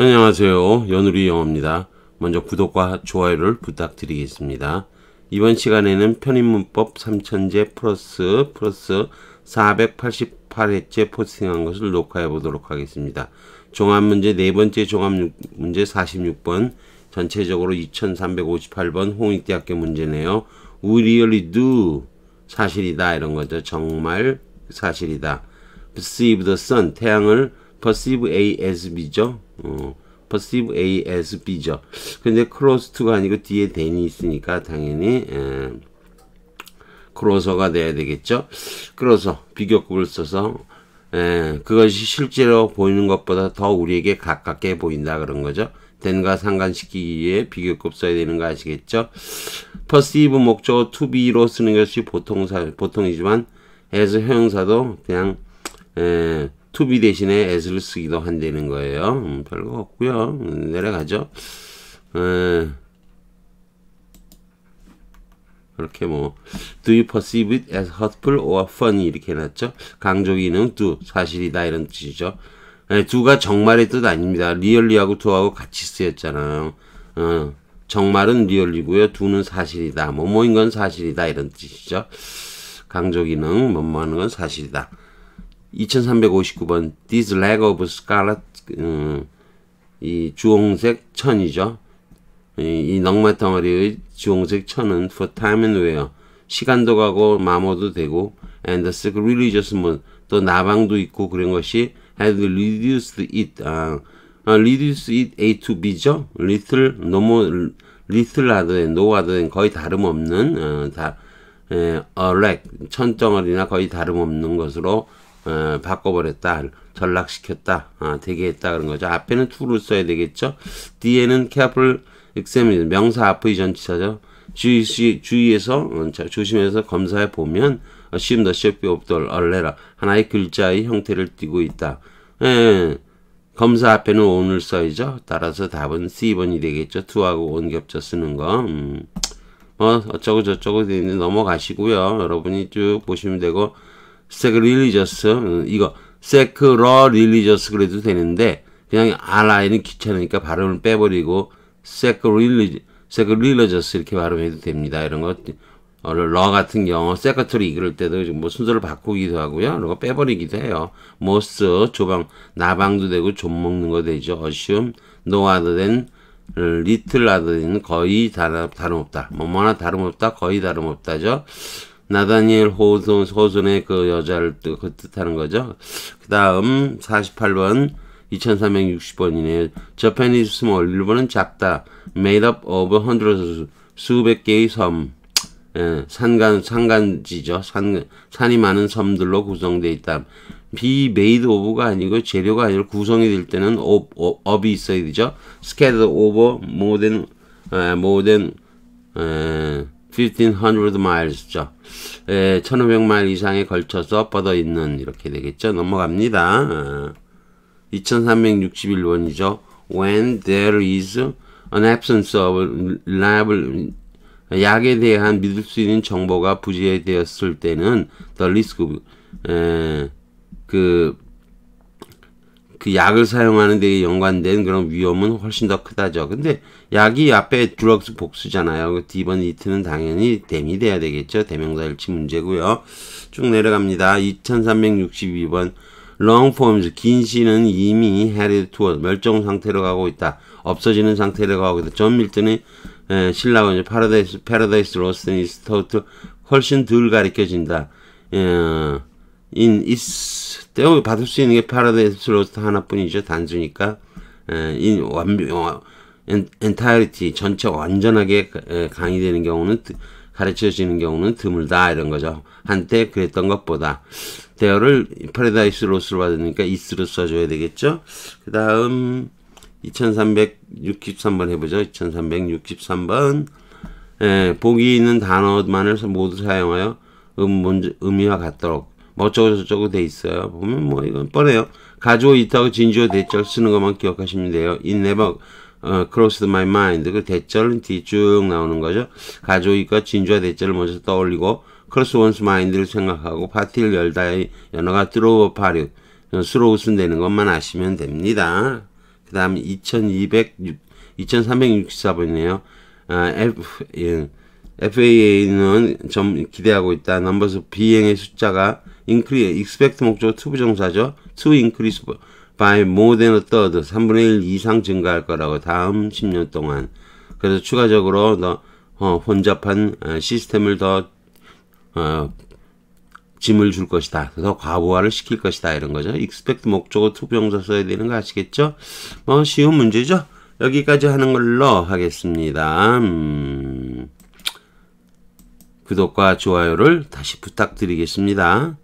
안녕하세요. 연우리 영어입니다. 먼저 구독과 좋아요를 부탁드리겠습니다. 이번 시간에는 편입문법 3000제 플러스 플러스 488회째 포스팅한 것을 녹화해 보도록 하겠습니다. 종합문제 네번째 종합문제 46번 전체적으로 2358번 홍익대학교 문제네요. We really do 사실이다 이런 거죠. 정말 사실이다. Perceive the sun 태양을 perceive A as B죠. 어, perceive A as B죠. 근데 close to가 아니고 뒤에 then이 있으니까 당연히 에, 예, 크로서가 돼야 되겠죠. 크로서 비교급을 써서 에, 예, 그것이 실제로 보이는 것보다 더 우리에게 가깝게 보인다 그런 거죠. 된과 상관시키기 위해 비교급 써야 되는 거 아시겠죠? perceive 목적어 to be로 쓰는 것이 보통 사, 보통이지만 as 형용사도 그냥 에, 예, 투비 대신에 s를 쓰기도 한다는 거예요. 음, 별거 없고요. 음, 내려가죠. 음, 그렇게 뭐 Do you perceive it as hurtful or funny 이렇게 해놨죠. 강조기는 do, 사실이다 이런 뜻이죠. 네, 예, 가 정말의 뜻 아닙니다. 리얼리하고 d 하고 같이 쓰였잖아요. 어, 정말은 리얼리고요. d 는 사실이다. 뭐뭐인 건 사실이다 이런 뜻이죠. 강조기능 뭐뭐하는 건 사실이다. 2359번 This leg of scarlet 음, 이 주홍색 천이죠. 이, 이 넝마덩어리의 주홍색 천은 for time and where 시간도 가고 마모도 되고 and the s e c r e l i g i o u s moon 또 나방도 있고 그런 것이 had reduced it 아, 아 reduced it A to B죠. little 너무 little other than no other than 거의 다름없는 어, 다 에, a leg 천덩어리나 거의 다름없는 것으로 어, 바꿔버렸다. 전락시켰다. 어, 되 했다. 그런 거죠. 앞에는 to를 써야 되겠죠. 뒤에는 careful e x a m i n a 명사 앞의 전치사죠. 주의, 주의에서, 조심해서 검사해 보면, 시험 어, 더 시험 없돌 얼레라. 하나의 글자의 형태를 띠고 있다. 예, 검사 앞에는 오늘 써이죠. 따라서 답은 C번이 되겠죠. to하고 on 겹쳐 쓰는 거. 음. 뭐 어쩌고 저쩌고 넘어가시고요. 여러분이 쭉 보시면 되고 세 a c r i l e 이거 세크 c 릴리저스 그래도 되는데 그냥 r이는 귀찮으니까 발음을 빼버리고 세크 c r i l e 이렇게 발음해도 됩니다. 이런 거 어, 러 같은 경우 세크터리 이럴 때도 뭐 순서를 바꾸기도 하고요. 이런 거 빼버리기도 해요. m o 조방 나방도 되고 좀 먹는 거 되죠. assume no o t h 거의 다름, 다름없다. 뭐뭐나 다름없다. 거의 다름없다죠. 나다니엘 호손, 호손의 그 여자를 그 뜻하는 거죠. 그 다음 48번 2360번이네요. Japan is small. 일본은 작다. Made up of hundreds. 수백 개의 섬. 예, 산간, 산간지죠. 산, 산이 많은 섬들로 구성되어 있다. be made of가 아니고 재료가 아니라 구성이 될 때는 of, of, of이 있어야 되죠. scattered over more than, 에, 예, more than, 에, 예, 1500 miles죠. 1500마일 이상에 걸쳐서 뻗어 있는 이렇게 되겠죠. 넘어갑니다. 2361원이죠. 어, When there is an absence of reliable 약에 대한 믿을 수 있는 정보가 부재되었을 때는 the risk 에, 그그 약을 사용하는 데 연관된 그런 위험은 훨씬 더 크다죠. 근데 약이 앞에 드럭스 복수잖아요. 그 디번 이트는 당연히 댐이 돼야 되겠죠. 대명사 일치 문제고요. 쭉 내려갑니다. 2362번 long f o 긴 시는 이미 헤리 a d e 멸종 상태로 가고 있다. 없어지는 상태로 가고 있다. 존 밀턴의 신라고 이제 paradise p 스 r a d i s e 훨씬 덜 가리켜진다. 예, 인 있, 떼어 받을 수 있는 게 파라데스 로스트 하나뿐이죠. 단수니까. 예, 인 완벽, 어, 엔타이리티, 전체 완전하게 강의되는 경우는, 가르쳐지는 경우는 드물다. 이런 거죠. 한때 그랬던 것보다. 대어를 파라다이스 로스로 받으니까 이스로 써줘야 되겠죠. 그 다음, 2363번 해보죠. 2363번. 에, 예, 보기 있는 단어만을 모두 사용하여 음, 의미와 같도록 뭐 어쩌고 저쩌고 돼 있어요. 보면 뭐 이건 뻔해요. 가지고 있다고 진주어 대절 쓰는 것만 기억하시면 돼요. It never 어, crossed my mind. 그 대절은 뒤쭉 나오는 거죠. 가지고 있과 진주어 대절을 먼저 떠올리고 cross one's mind를 생각하고 파티를 열다의 연어가 through 파류 스로 우순되는 것만 아시면 됩니다. 그 다음 2364번이네요. 아, F, 예. FAA는 좀 기대하고 있다. 넘버스 비행의 숫자가 increase, expect 목적 to 부정사죠. to increase by more than a third, 3분의 1 이상 증가할 거라고 다음 10년 동안. 그래서 추가적으로 더 어, 혼잡한 어, 시스템을 더 어, 짐을 줄 것이다. 더 과부하를 시킬 것이다. 이런 거죠. expect 목적어 to 부정사 써야 되는 거 아시겠죠? 뭐 쉬운 문제죠. 여기까지 하는 걸로 하겠습니다. 음... 구독과 좋아요를 다시 부탁드리겠습니다.